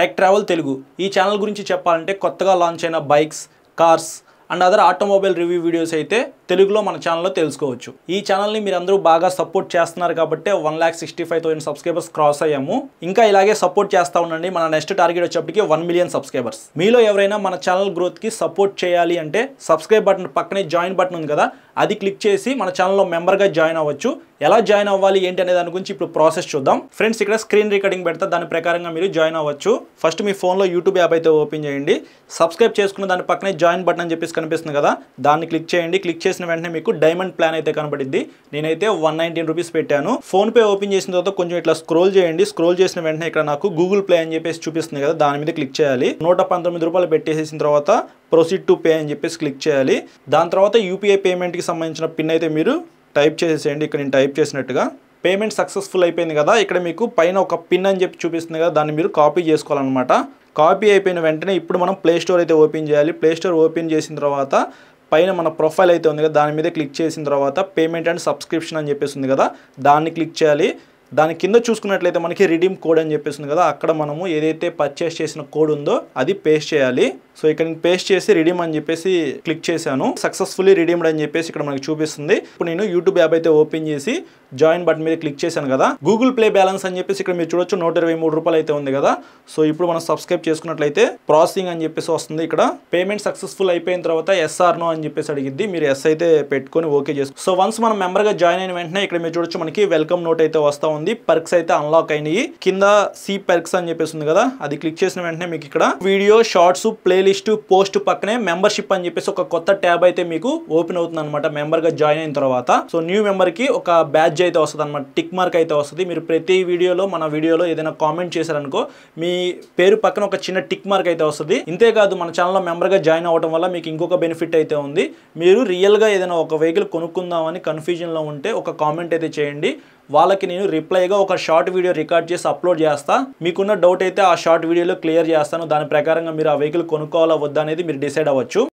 tech travel Telugu ఈ channel గురించి చెప్పాలంటే కొత్తగా లాంచ్ అయిన bikes cars and other automobile review videos అయితే తెలుగులో మన ఛానల్లో తెలుసుకోవచ్చు ఈ ఛానల్ని మీరు అందరూ బాగా సపోర్ట్ చేస్తున్నారు కాబట్టి one lakh sixty five thousand subscribers cross అయ్యాము ఇంకా ఇలాగే సపోర్ట్ చేస్తూ ఉండండి మన నెక్స్ట్ టార్గెట్ వచ్చేప్పటికి వన్ మిలియన్ సబ్స్క్రైబర్స్ మీలో ఎవరైనా మన ఛానల్ గ్రోత్కి సపోర్ట్ చేయాలి అంటే సబ్స్క్రైబ్ బటన్ పక్కనే జాయిన్ బటన్ ఉంది కదా అది క్లిక్ చేసి మన ఛానల్లో మెంబర్గా జాయిన్ అవ్వచ్చు ఎలా జాయిన్ అవ్వాలి ఏంటి అనే దాని గురించి ఇప్పుడు ప్రాసెస్ చూద్దాం ఫ్రెండ్స్ ఇక్కడ స్క్రీన్ రికార్డింగ్ పెడతా దాని ప్రకారంగా మీరు జాయిన్ అవ్వచ్చు ఫస్ట్ మీ ఫోన్లో యూట్యూబ్ యాప్ అయితే ఓపెన్ చేయండి సబ్స్క్రైబ్ చేసుకున్న దాని పక్కనే జాయిన్ బటన్ అని చెప్పేసి కనిపిస్తుంది కదా దాన్ని క్లిక్ చేయండి క్లిక్ చేసిన వెంటనే మీకు డైమండ్ ప్లాన్ అయితే కనబడింది నేనైతే వన్ నైన్టీన్ రూపీస్ పెట్టాను ఫోన్పే ఓపెన్ చేసిన తర్వాత కొంచెం ఇట్లా స్క్రోల్ చేయండి స్క్రోల్ చేసిన వెంటనే ఇక్కడ నాకు గూగుల్ ప్లే అని చెప్పేసి చూపిస్తుంది కదా దాని మీద క్లిక్ చేయాలి నూట రూపాయలు పెట్టేసిన తర్వాత ప్రొసీడ్ టు పే అని చెప్పేసి క్లిక్ చేయాలి దాని తర్వాత యూపీఐ పేమెంట్కి సంబంధించిన పిన్ అయితే మీరు టైప్ చేసేయండి ఇక్కడ నేను టైప్ చేసినట్టుగా పేమెంట్ సక్సెస్ఫుల్ అయిపోయింది కదా ఇక్కడ మీకు పైన ఒక పిన్ అని చెప్పి చూపిస్తుంది కదా దాన్ని మీరు కాపీ చేసుకోవాలన్నమాట కాపీ అయిపోయిన వెంటనే ఇప్పుడు మనం ప్లే స్టోర్ అయితే ఓపెన్ చేయాలి ప్లే స్టోర్ ఓపెన్ చేసిన తర్వాత పైన మన ప్రొఫైల్ అయితే ఉంది కదా దాని మీద క్లిక్ చేసిన తర్వాత పేమెంట్ అండ్ సబ్స్క్రిప్షన్ అని చెప్పేసి ఉంది కదా దాన్ని క్లిక్ చేయాలి దాని కింద చూసుకున్నట్లయితే మనకి రిడీమ్ కోడ్ అని చెప్పేసి ఉంది కదా అక్కడ మనము ఏదైతే పర్చేస్ చేసిన కోడ్ ఉందో అది పేస్ట్ చేయాలి సో ఇక్కడ నేను పేస్ట్ చేసి రిడీమ్ అని చెప్పేసి క్లిక్ చేశాను సక్సెస్ఫుల్లీ రిడీమ్డ్ అని చెప్పేసి ఇక్కడ మనకి చూపిస్తుంది ఇప్పుడు నేను యూట్యూబ్ యాప్ అయితే ఓపెన్ చేసి జాయిన్ బటన్ మీద క్లిక్ చేశాను కదా గూగుల్ ప్లే బ్యాలెన్స్ అని చెప్పేసి ఇక్కడ మీరు చూడొచ్చు నూట ఇరవై మూడు రూపాయలు అయితే ఉంది కదా సో ఇప్పుడు మనం సబ్స్క్రైబ్ చేసుకున్నట్లయితే ప్రాసెసింగ్ అని చెప్పేసి వస్తుంది ఇక్కడ పేమెంట్ సక్సెస్ఫుల్ అయిపోయిన తర్వాత ఎస్ఆర్ నో అని చెప్పేసి అడిగింది మీరు ఎస్ అయితే పెట్టుకొని ఓకే చేసు సో వన్స్ మనం మెంబర్గా జాయిన్ అయిన వెంటనే ఇక్కడ మీరు చూడొచ్చు మనకి వెల్కమ్ నోట్ అయితే వస్తూ ఉంది పర్క్స్ అయితే అన్లాక్ అయినాయి కింద సి పర్క్స్ అని చెప్పేసి ఉంది కదా అది క్లిక్ చేసిన వెంటనే మీకు ఇక్కడ video shorts play playlist post పక్కనే మెంబర్షిప్ అని చెప్పేసి ఒక కొత్త ట్యాబ్ అయితే మీకు ఓపెన్ అవుతుంది అనమాట మెంబర్గా జాయిన్ అయిన తర్వాత సో న్యూ మెంబర్కి ఒక బ్యాచ్ అయితే వస్తుంది అనమాట టిక్ మార్క్ అయితే వస్తుంది మీరు ప్రతి వీడియోలో మన వీడియోలో ఏదైనా కామెంట్ చేశారనుకో మీ పేరు పక్కన ఒక చిన్న టిక్ మార్క్ అయితే వస్తుంది ఇంతేకాదు మన ఛానల్లో మెంబర్గా జాయిన్ అవ్వడం వల్ల మీకు ఇంకొక బెనిఫిట్ అయితే ఉంది మీరు రియల్గా ఏదైనా ఒక వెహికల్ కొనుక్కుందామని కన్ఫ్యూజన్లో ఉంటే ఒక కామెంట్ అయితే చేయండి వాళ్ళకి నేను రిప్లైగా ఒక షార్ట్ వీడియో రికార్డ్ చేసి అప్లోడ్ చేస్తా మీకున్న డౌట్ అయితే ఆ షార్ట్ వీడియోలో క్లియర్ చేస్తాను దాని ప్రకారంగా మీరు ఆ వెహికల్ కొనుక్కోవాలా వద్దా అనేది మీరు డిసైడ్ అవ్వచ్చు